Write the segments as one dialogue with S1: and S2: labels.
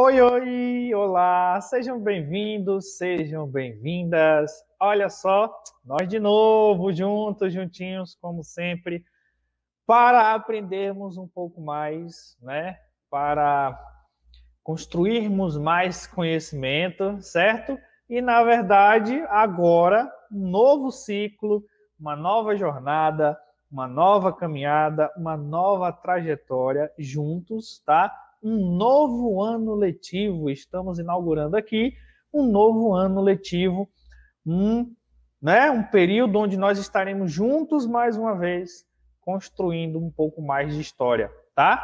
S1: Oi, oi, olá, sejam bem-vindos, sejam bem-vindas. Olha só, nós de novo, juntos, juntinhos, como sempre, para aprendermos um pouco mais, né? Para construirmos mais conhecimento, certo? E na verdade, agora, um novo ciclo, uma nova jornada, uma nova caminhada, uma nova trajetória juntos, tá? um novo ano letivo. Estamos inaugurando aqui um novo ano letivo, um, né, um período onde nós estaremos juntos mais uma vez, construindo um pouco mais de história, tá?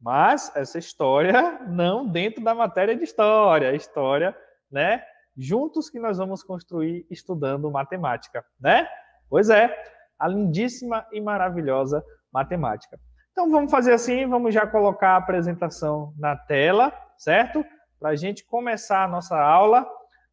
S1: Mas essa história não dentro da matéria de história, história, né? Juntos que nós vamos construir estudando matemática, né? Pois é, a lindíssima e maravilhosa matemática. Então vamos fazer assim, vamos já colocar a apresentação na tela, certo? Para a gente começar a nossa aula.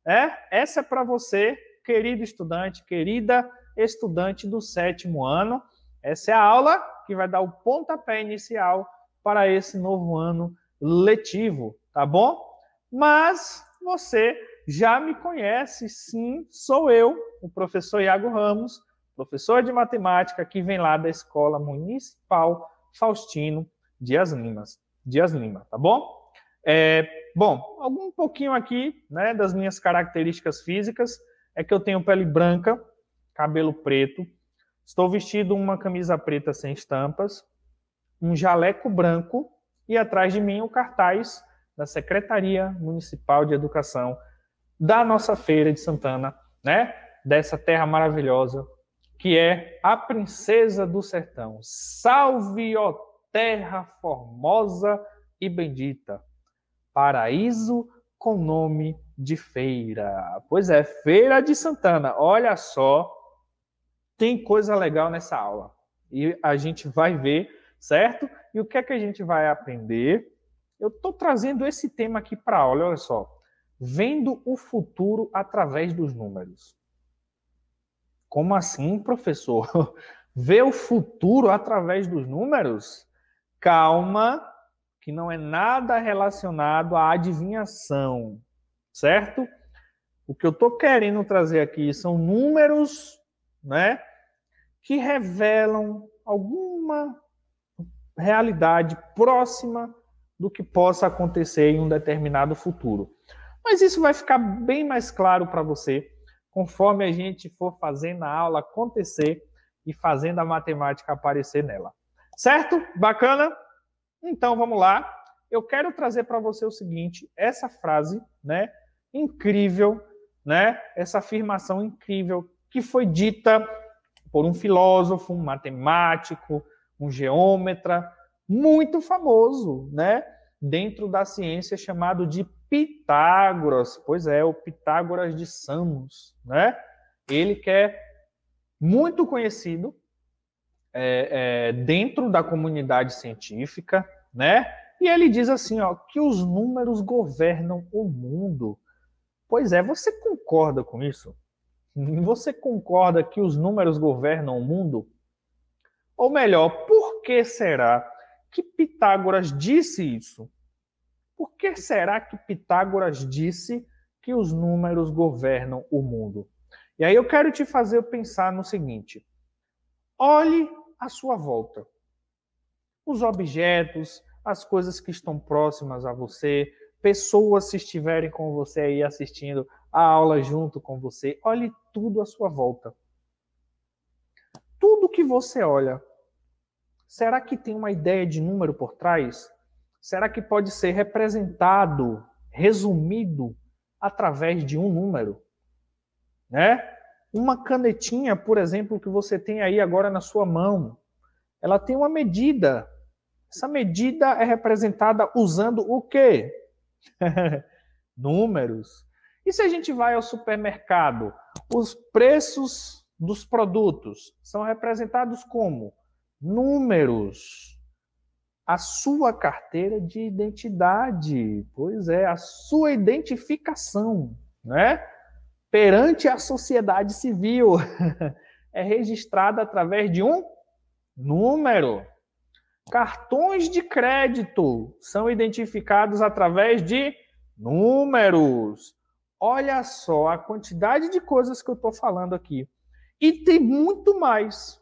S1: É, essa é para você, querido estudante, querida estudante do sétimo ano. Essa é a aula que vai dar o pontapé inicial para esse novo ano letivo, tá bom? Mas você já me conhece, sim, sou eu, o professor Iago Ramos, professor de matemática que vem lá da Escola Municipal Faustino Dias Lima, Dias Lima, tá bom? É, bom, algum pouquinho aqui, né, das minhas características físicas é que eu tenho pele branca, cabelo preto, estou vestido uma camisa preta sem estampas, um jaleco branco e atrás de mim o cartaz da Secretaria Municipal de Educação da nossa feira de Santana, né? Dessa terra maravilhosa que é a princesa do sertão. Salve, ó terra formosa e bendita, paraíso com nome de feira. Pois é, Feira de Santana. Olha só, tem coisa legal nessa aula. E a gente vai ver, certo? E o que é que a gente vai aprender? Eu estou trazendo esse tema aqui para a aula, olha só. Vendo o futuro através dos números. Como assim, professor? Ver o futuro através dos números? Calma, que não é nada relacionado à adivinhação, certo? O que eu estou querendo trazer aqui são números, né, que revelam alguma realidade próxima do que possa acontecer em um determinado futuro. Mas isso vai ficar bem mais claro para você conforme a gente for fazendo a aula acontecer e fazendo a matemática aparecer nela. Certo? Bacana? Então vamos lá. Eu quero trazer para você o seguinte, essa frase, né, incrível, né, essa afirmação incrível que foi dita por um filósofo, um matemático, um geômetra muito famoso, né, dentro da ciência chamado de Pitágoras, pois é, o Pitágoras de Samos, né? Ele que é muito conhecido é, é, dentro da comunidade científica, né? E ele diz assim, ó, que os números governam o mundo. Pois é, você concorda com isso? Você concorda que os números governam o mundo? Ou melhor, por que será que Pitágoras disse isso? Por que será que Pitágoras disse que os números governam o mundo? E aí eu quero te fazer pensar no seguinte: olhe à sua volta. Os objetos, as coisas que estão próximas a você, pessoas se estiverem com você aí assistindo a aula junto com você, olhe tudo à sua volta. Tudo que você olha, será que tem uma ideia de número por trás? será que pode ser representado, resumido, através de um número? Né? Uma canetinha, por exemplo, que você tem aí agora na sua mão, ela tem uma medida. Essa medida é representada usando o quê? Números. E se a gente vai ao supermercado, os preços dos produtos são representados como números a sua carteira de identidade, pois é, a sua identificação, né? Perante a sociedade civil, é registrada através de um número. Cartões de crédito são identificados através de números. Olha só a quantidade de coisas que eu estou falando aqui. E tem muito mais.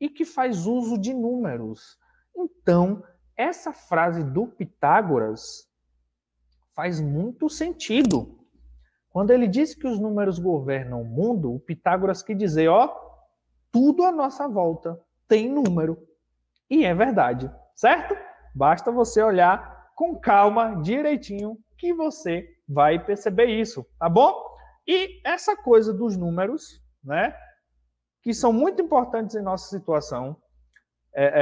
S1: E que faz uso de números então, essa frase do Pitágoras faz muito sentido. Quando ele diz que os números governam o mundo, o Pitágoras quer dizer, ó, tudo à nossa volta tem número. E é verdade, certo? Basta você olhar com calma, direitinho, que você vai perceber isso, tá bom? E essa coisa dos números, né, que são muito importantes em nossa situação, é,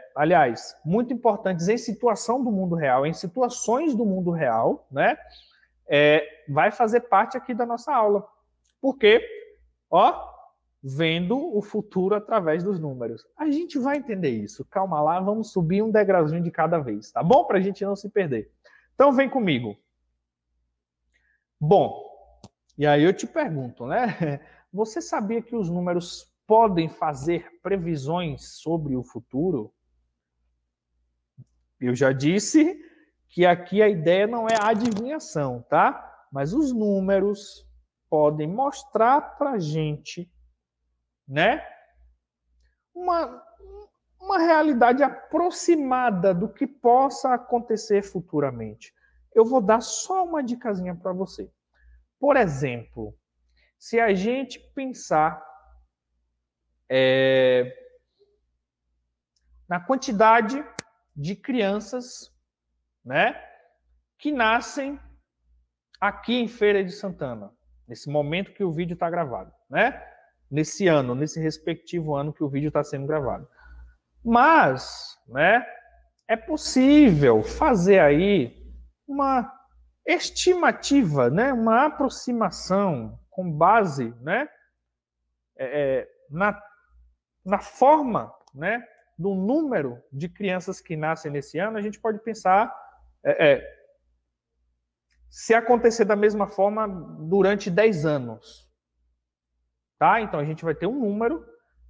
S1: é, aliás, muito importantes em situação do mundo real, em situações do mundo real, né? É, vai fazer parte aqui da nossa aula. Porque, ó, vendo o futuro através dos números. A gente vai entender isso. Calma lá, vamos subir um degrauzinho de cada vez, tá bom? Para a gente não se perder. Então, vem comigo. Bom, e aí eu te pergunto, né? Você sabia que os números podem fazer previsões sobre o futuro? Eu já disse que aqui a ideia não é a adivinhação, tá? Mas os números podem mostrar para gente, né? Uma, uma realidade aproximada do que possa acontecer futuramente. Eu vou dar só uma dicasinha para você. Por exemplo, se a gente pensar é, na quantidade de crianças né, que nascem aqui em Feira de Santana, nesse momento que o vídeo está gravado, né? Nesse ano, nesse respectivo ano que o vídeo está sendo gravado. Mas, né, é possível fazer aí uma estimativa, né, uma aproximação com base, né, é, é na na forma, né, do número de crianças que nascem nesse ano, a gente pode pensar é, é, se acontecer da mesma forma durante 10 anos. Tá? Então a gente vai ter um número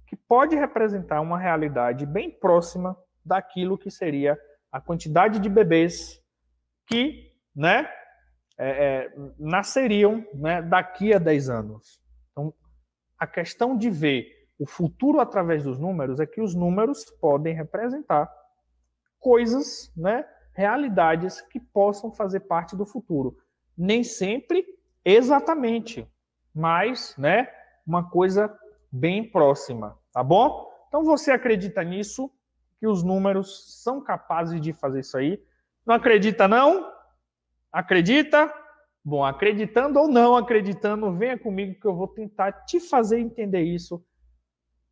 S1: que pode representar uma realidade bem próxima daquilo que seria a quantidade de bebês que né, é, é nasceriam né, daqui a 10 anos. Então, a questão de ver o futuro através dos números é que os números podem representar coisas, né, realidades que possam fazer parte do futuro. Nem sempre exatamente, mas, né, uma coisa bem próxima, tá bom? Então você acredita nisso? Que os números são capazes de fazer isso aí? Não acredita não? Acredita? Bom, acreditando ou não acreditando, venha comigo que eu vou tentar te fazer entender isso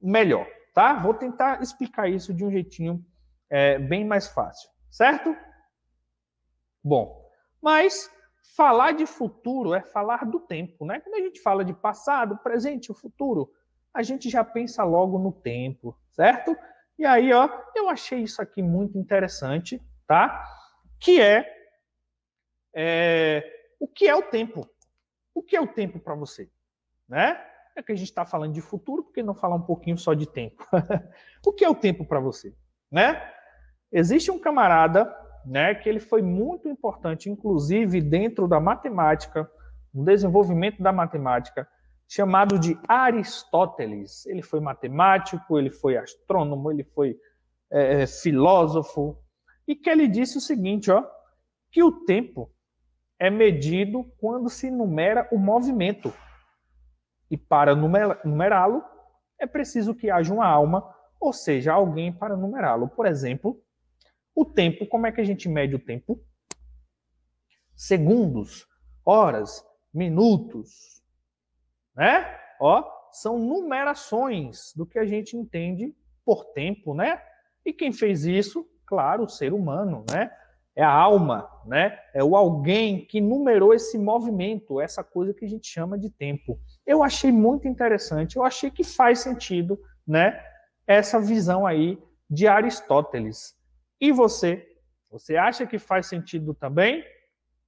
S1: melhor, tá? Vou tentar explicar isso de um jeitinho é, bem mais fácil, certo? Bom, mas falar de futuro é falar do tempo, né? Quando a gente fala de passado, presente, o futuro, a gente já pensa logo no tempo, certo? E aí, ó, eu achei isso aqui muito interessante, tá? Que é, é o que é o tempo? O que é o tempo para você, né? É que a gente está falando de futuro, porque não falar um pouquinho só de tempo? o que é o tempo para você? Né? Existe um camarada né, que ele foi muito importante, inclusive dentro da matemática, no desenvolvimento da matemática, chamado de Aristóteles. Ele foi matemático, ele foi astrônomo, ele foi é, é filósofo, e que ele disse o seguinte, ó, que o tempo é medido quando se numera o movimento. E para numerá-lo, é preciso que haja uma alma, ou seja, alguém para numerá-lo. Por exemplo, o tempo, como é que a gente mede o tempo? Segundos, horas, minutos, né? Ó, são numerações do que a gente entende por tempo, né? E quem fez isso? Claro, o ser humano, né? É a alma, né? É o alguém que numerou esse movimento, essa coisa que a gente chama de tempo eu achei muito interessante, eu achei que faz sentido, né, essa visão aí de Aristóteles. E você? Você acha que faz sentido também?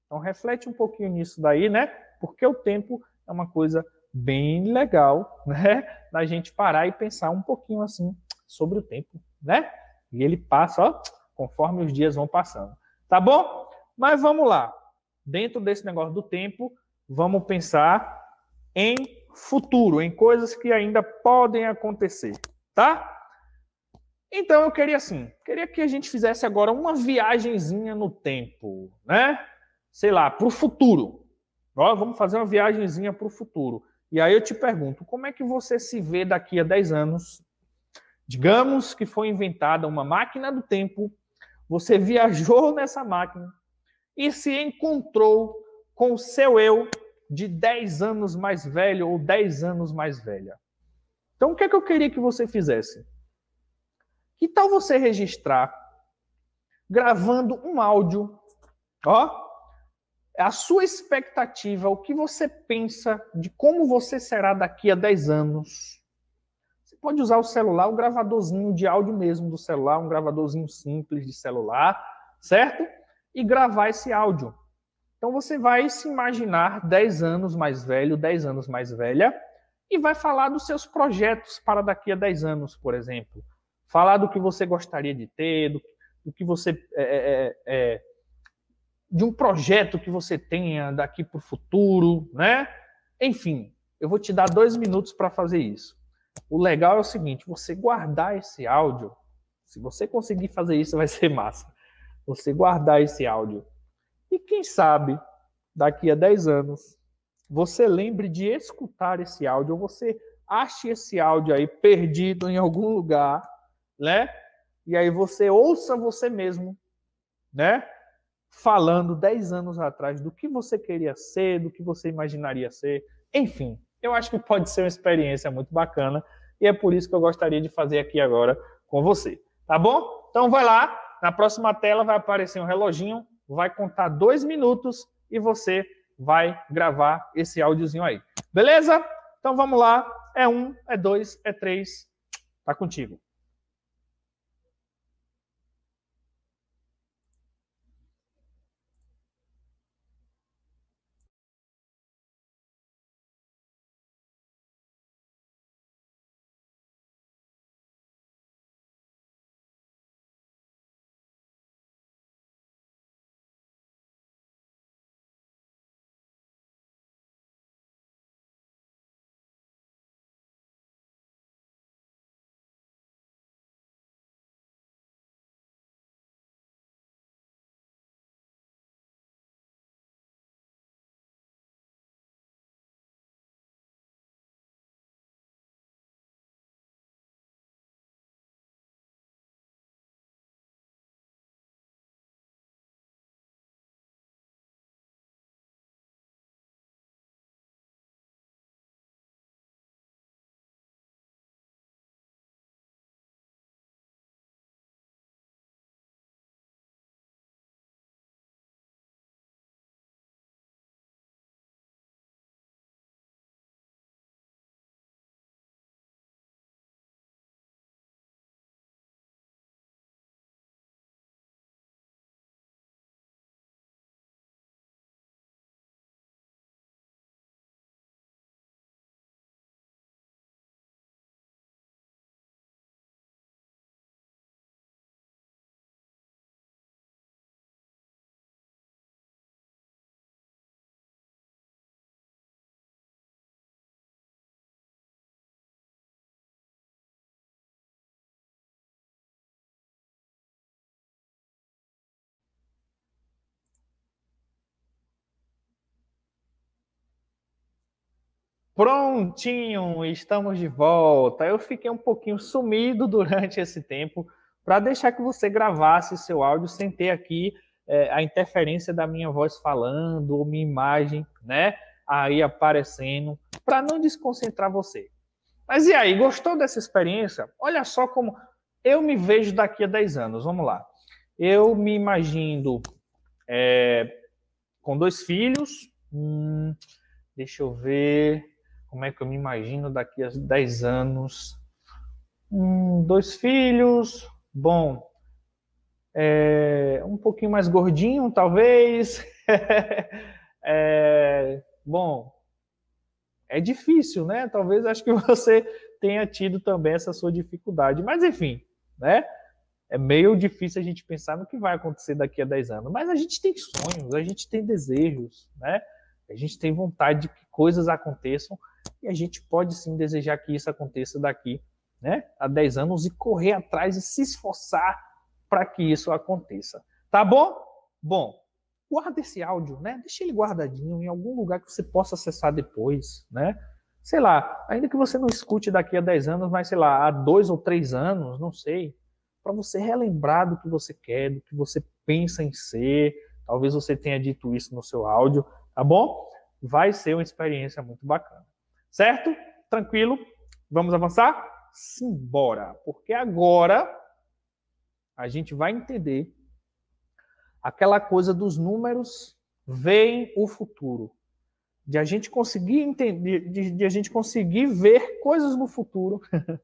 S1: Então reflete um pouquinho nisso daí, né? Porque o tempo é uma coisa bem legal, né? Da gente parar e pensar um pouquinho assim sobre o tempo, né? E ele passa, ó, conforme os dias vão passando. Tá bom? Mas vamos lá. Dentro desse negócio do tempo, vamos pensar em futuro, em coisas que ainda podem acontecer, tá? Então eu queria assim, queria que a gente fizesse agora uma viagemzinha no tempo, né? Sei lá, para o futuro. Ó, vamos fazer uma viagemzinha para o futuro. E aí eu te pergunto, como é que você se vê daqui a 10 anos? Digamos que foi inventada uma máquina do tempo, você viajou nessa máquina e se encontrou com o seu eu de 10 anos mais velho ou 10 anos mais velha. Então, o que é que eu queria que você fizesse? Que tal você registrar gravando um áudio, ó, a sua expectativa, o que você pensa de como você será daqui a 10 anos. Você pode usar o celular, o gravadorzinho de áudio mesmo do celular, um gravadorzinho simples de celular, certo? E gravar esse áudio. Então você vai se imaginar 10 anos mais velho, 10 anos mais velha, e vai falar dos seus projetos para daqui a 10 anos, por exemplo. Falar do que você gostaria de ter, do, do que você. É, é, é, é, de um projeto que você tenha daqui para o futuro, né? Enfim, eu vou te dar dois minutos para fazer isso. O legal é o seguinte: você guardar esse áudio. Se você conseguir fazer isso, vai ser massa. Você guardar esse áudio e quem sabe, daqui a 10 anos, você lembre de escutar esse áudio, ou você ache esse áudio aí perdido em algum lugar, né? E aí você ouça você mesmo, né? Falando 10 anos atrás do que você queria ser, do que você imaginaria ser, enfim. Eu acho que pode ser uma experiência muito bacana e é por isso que eu gostaria de fazer aqui agora com você, tá bom? Então vai lá, na próxima tela vai aparecer um reloginho vai contar dois minutos e você vai gravar esse áudiozinho aí. Beleza? Então vamos lá. É um, é dois, é três. Tá contigo. Prontinho, estamos de volta. Eu fiquei um pouquinho sumido durante esse tempo para deixar que você gravasse seu áudio sem ter aqui é, a interferência da minha voz falando ou minha imagem, né? Aí aparecendo, para não desconcentrar você. Mas e aí, gostou dessa experiência? Olha só como eu me vejo daqui a 10 anos. Vamos lá. Eu me imagino é, com dois filhos. Hum, deixa eu ver como é que eu me imagino daqui a 10 anos? Hum, dois filhos, bom, é, um pouquinho mais gordinho, talvez. é, bom, é difícil, né? Talvez acho que você tenha tido também essa sua dificuldade, mas enfim, né? É meio difícil a gente pensar no que vai acontecer daqui a 10 anos, mas a gente tem sonhos, a gente tem desejos, né? A gente tem vontade de que coisas aconteçam e a gente pode sim desejar que isso aconteça daqui né, a 10 anos e correr atrás e se esforçar para que isso aconteça. Tá bom? Bom, guarda esse áudio, né? Deixa ele guardadinho em algum lugar que você possa acessar depois, né? Sei lá, ainda que você não escute daqui a 10 anos, mas sei lá, há dois ou três anos, não sei, para você relembrar do que você quer, do que você pensa em ser. Talvez você tenha dito isso no seu áudio, tá bom? Vai ser uma experiência muito bacana. Certo? Tranquilo? Vamos avançar? Simbora, porque agora a gente vai entender aquela coisa dos números vem o futuro. De a gente conseguir entender, de, de a gente conseguir ver coisas no futuro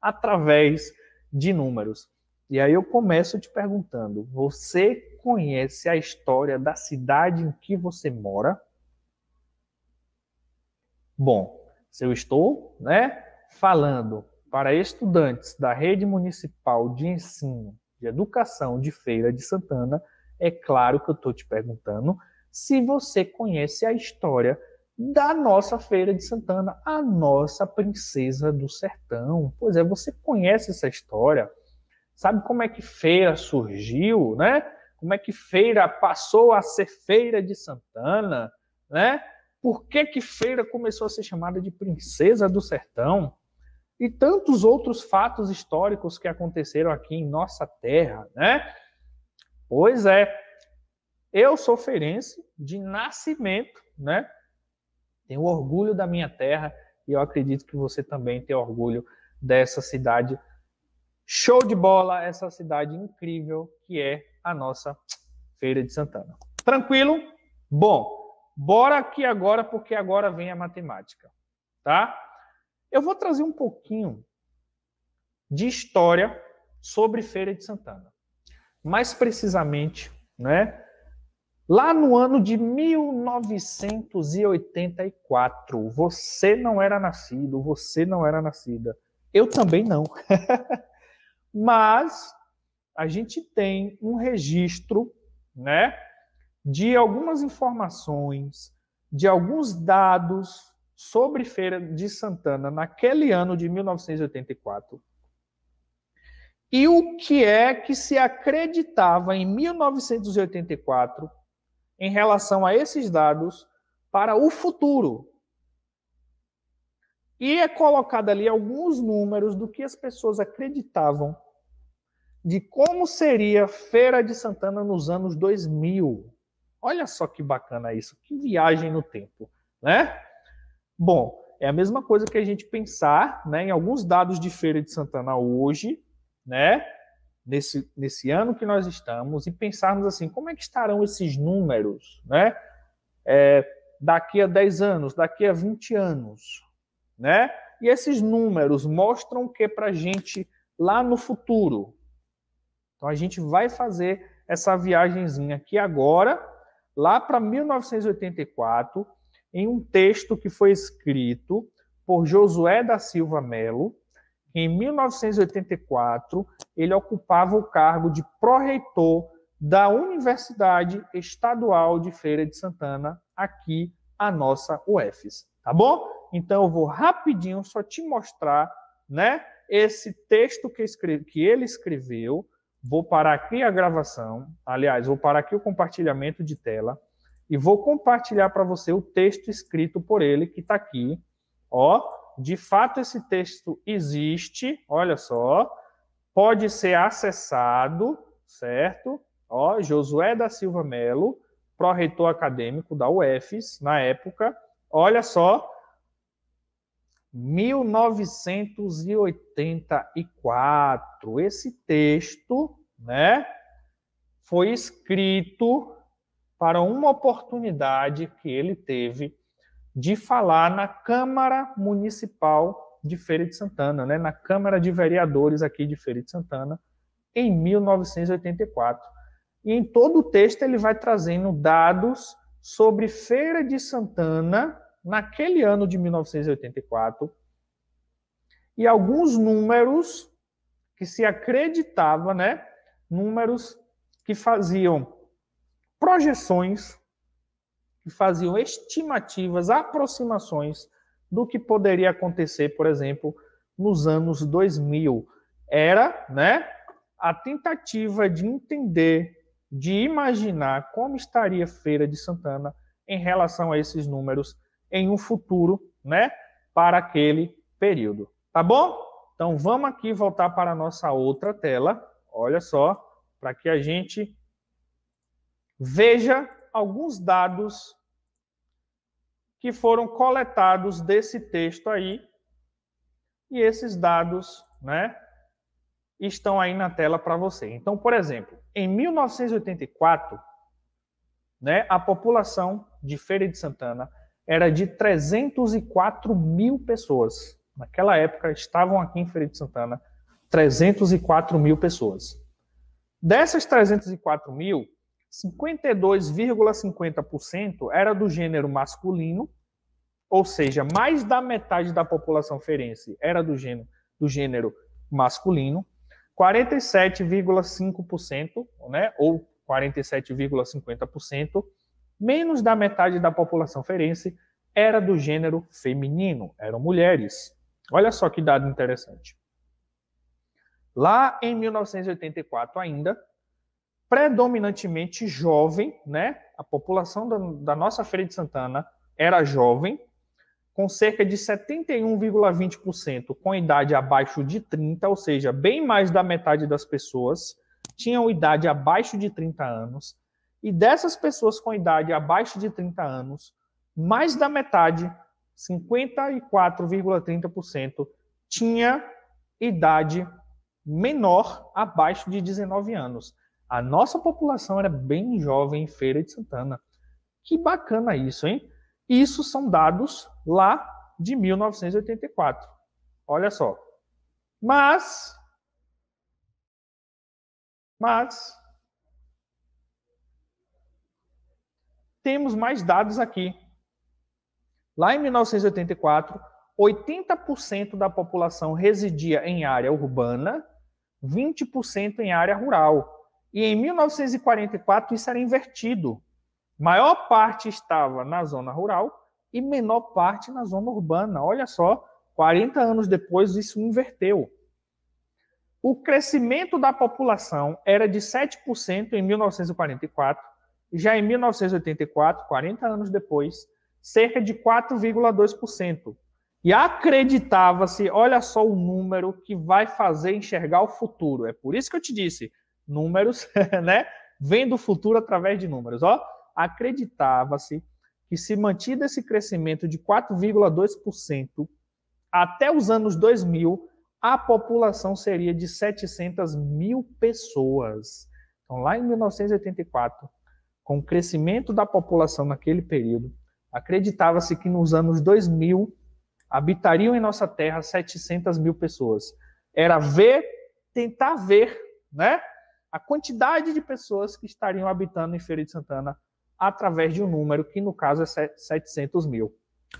S1: através de números. E aí eu começo te perguntando: você conhece a história da cidade em que você mora? Bom, se eu estou né, falando para estudantes da rede municipal de ensino de educação de Feira de Santana, é claro que eu estou te perguntando se você conhece a história da nossa Feira de Santana, a nossa princesa do sertão. Pois é, você conhece essa história? Sabe como é que feira surgiu, né? Como é que feira passou a ser Feira de Santana, né? Por que, que Feira começou a ser chamada de princesa do sertão? E tantos outros fatos históricos que aconteceram aqui em nossa terra, né? Pois é, eu sou feirense de nascimento, né? Tenho orgulho da minha terra e eu acredito que você também tem orgulho dessa cidade. Show de bola, essa cidade incrível que é a nossa Feira de Santana. Tranquilo? Bom, Bora aqui agora, porque agora vem a matemática, tá? Eu vou trazer um pouquinho de história sobre Feira de Santana. Mais precisamente, né? Lá no ano de 1984, você não era nascido, você não era nascida. Eu também não. Mas a gente tem um registro, né? de algumas informações, de alguns dados sobre Feira de Santana naquele ano de 1984. E o que é que se acreditava em 1984 em relação a esses dados para o futuro? E é colocado ali alguns números do que as pessoas acreditavam de como seria Feira de Santana nos anos 2000. Olha só que bacana isso, que viagem no tempo, né? Bom, é a mesma coisa que a gente pensar, né, em alguns dados de Feira de Santana hoje, né, nesse, nesse ano que nós estamos e pensarmos assim, como é que estarão esses números, né? É, daqui a 10 anos, daqui a 20 anos, né? E esses números mostram o que para a gente lá no futuro. Então a gente vai fazer essa viagemzinha aqui agora, lá para 1984, em um texto que foi escrito por Josué da Silva Melo. Em 1984, ele ocupava o cargo de pró-reitor da Universidade Estadual de Feira de Santana, aqui a nossa UFES, tá bom? Então eu vou rapidinho só te mostrar, né, esse texto que, escreve, que ele escreveu vou parar aqui a gravação, aliás, vou parar aqui o compartilhamento de tela e vou compartilhar para você o texto escrito por ele que está aqui. Ó, de fato esse texto existe, olha só, pode ser acessado, certo? Ó, Josué da Silva Melo, pró-reitor acadêmico da UFES na época. Olha só, 1984. Esse texto, né, foi escrito para uma oportunidade que ele teve de falar na Câmara Municipal de Feira de Santana, né, na Câmara de Vereadores aqui de Feira de Santana, em 1984. E em todo o texto ele vai trazendo dados sobre Feira de Santana naquele ano de 1984 e alguns números que se acreditava, né? Números que faziam projeções, que faziam estimativas, aproximações do que poderia acontecer, por exemplo, nos anos 2000. Era, né, a tentativa de entender, de imaginar como estaria a Feira de Santana em relação a esses números em um futuro, né, para aquele período. Tá bom? Então vamos aqui voltar para a nossa outra tela. Olha só, para que a gente veja alguns dados que foram coletados desse texto aí. E esses dados, né, estão aí na tela para você. Então, por exemplo, em 1984, né, a população de Feira de Santana era de 304 mil pessoas. Naquela época, estavam aqui em Feira de Santana 304 mil pessoas. Dessas 304 mil, 52,50% era do gênero masculino, ou seja, mais da metade da população ferense era do gênero, do gênero masculino, 47,5%, né, ou 47,50% menos da metade da população ferense era do gênero feminino, eram mulheres. Olha só que dado interessante. Lá em 1984 ainda, predominantemente jovem, né? A população da, da nossa Feira de Santana era jovem, com cerca de 71,20% com idade abaixo de 30, ou seja, bem mais da metade das pessoas tinham idade abaixo de 30 anos, e dessas pessoas com idade abaixo de 30 anos, mais da metade, 54,30%, tinha idade menor abaixo de 19 anos. A nossa população era bem jovem em Feira de Santana. Que bacana isso, hein? Isso são dados lá de 1984. Olha só. Mas mas Temos mais dados aqui. Lá em 1984, 80% da população residia em área urbana, 20% em área rural. E em 1944 isso era invertido. Maior parte estava na zona rural e menor parte na zona urbana. Olha só, 40 anos depois isso inverteu. O crescimento da população era de 7% em 1944 já em 1984, 40 anos depois, cerca de 4,2%. E acreditava-se, olha só o número que vai fazer enxergar o futuro. É por isso que eu te disse, números, né? Vendo o futuro através de números, ó. Acreditava-se que se mantido esse crescimento de 4,2% até os anos 2000, a população seria de 700 mil pessoas. Então, lá em 1984, com o crescimento da população naquele período, acreditava-se que nos anos 2000 habitariam em nossa terra 700 mil pessoas. Era ver, tentar ver, né? A quantidade de pessoas que estariam habitando em Feira de Santana através de um número que no caso é 700 mil.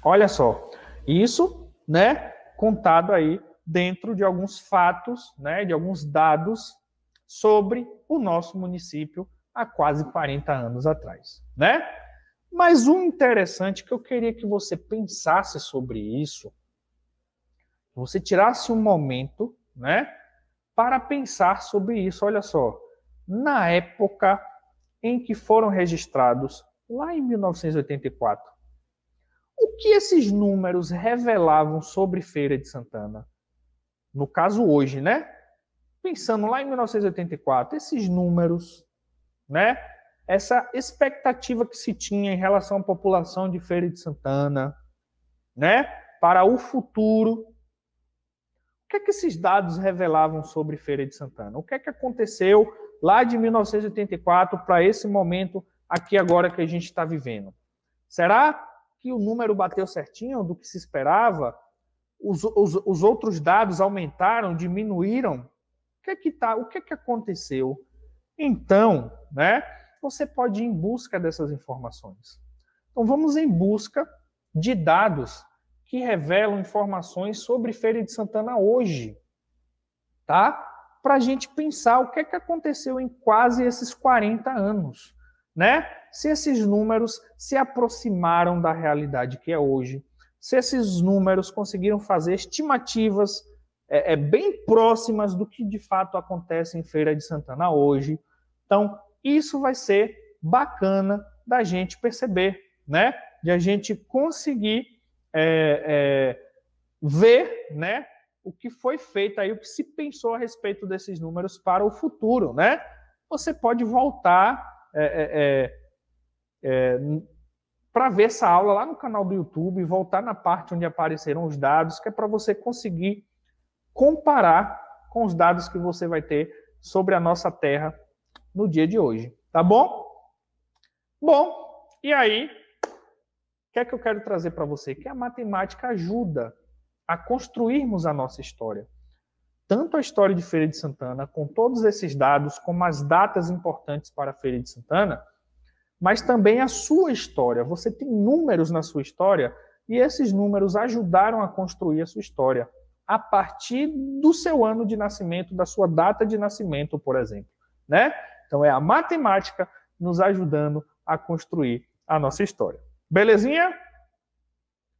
S1: Olha só, isso, né? Contado aí dentro de alguns fatos, né? De alguns dados sobre o nosso município há quase 40 anos atrás, né? Mas o interessante que eu queria que você pensasse sobre isso, você tirasse um momento, né, para pensar sobre isso. Olha só, na época em que foram registrados, lá em 1984, o que esses números revelavam sobre Feira de Santana? No caso hoje, né? Pensando lá em 1984, esses números né? Essa expectativa que se tinha em relação à população de Feira de Santana, né? Para o futuro. O que é que esses dados revelavam sobre Feira de Santana? O que é que aconteceu lá de 1984 para esse momento aqui agora que a gente está vivendo? Será que o número bateu certinho do que se esperava? Os, os, os outros dados aumentaram, diminuíram? O que é que, tá, o que, é que aconteceu? Então, né, você pode ir em busca dessas informações. Então, vamos em busca de dados que revelam informações sobre Feira de Santana hoje, tá? Para a gente pensar o que, é que aconteceu em quase esses 40 anos, né? Se esses números se aproximaram da realidade que é hoje, se esses números conseguiram fazer estimativas é, é, bem próximas do que de fato acontece em Feira de Santana hoje, então, isso vai ser bacana da gente perceber, né? De a gente conseguir é, é, ver, né? O que foi feito aí, o que se pensou a respeito desses números para o futuro, né? Você pode voltar é, é, é, é para ver essa aula lá no canal do YouTube, voltar na parte onde apareceram os dados, que é para você conseguir comparar com os dados que você vai ter sobre a nossa Terra no dia de hoje, tá bom? Bom, e aí, o que é que eu quero trazer para você? Que a matemática ajuda a construirmos a nossa história. Tanto a história de Feira de Santana, com todos esses dados, como as datas importantes para a Feira de Santana, mas também a sua história. Você tem números na sua história e esses números ajudaram a construir a sua história a partir do seu ano de nascimento, da sua data de nascimento, por exemplo, né? Então é a matemática nos ajudando a construir a nossa história. Belezinha?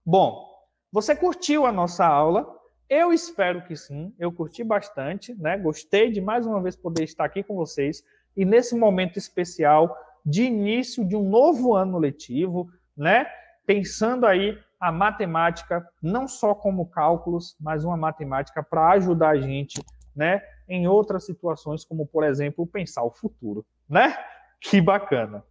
S1: Bom, você curtiu a nossa aula? Eu espero que sim. Eu curti bastante, né? Gostei de mais uma vez poder estar aqui com vocês e nesse momento especial de início de um novo ano letivo, né? Pensando aí a matemática não só como cálculos, mas uma matemática para ajudar a gente, né, em outras situações, como por exemplo, pensar o futuro, né? Que bacana.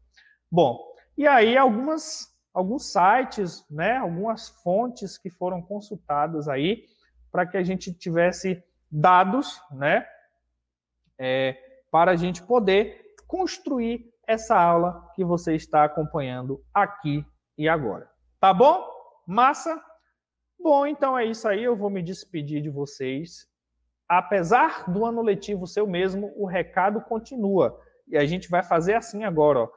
S1: Bom, e aí algumas alguns sites, né, algumas fontes que foram consultadas aí para que a gente tivesse dados, né, é, para a gente poder construir essa aula que você está acompanhando aqui e agora. Tá bom? Massa? Bom, então é isso aí. Eu vou me despedir de vocês apesar do ano letivo ser o mesmo, o recado continua. E a gente vai fazer assim agora, ó.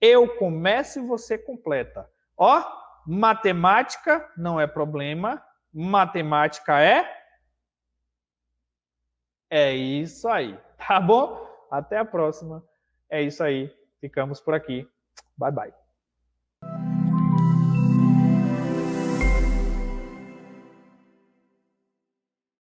S1: Eu começo e você completa. Ó, matemática não é problema, matemática é É isso aí, tá bom? Até a próxima. É isso aí. Ficamos por aqui. Bye bye.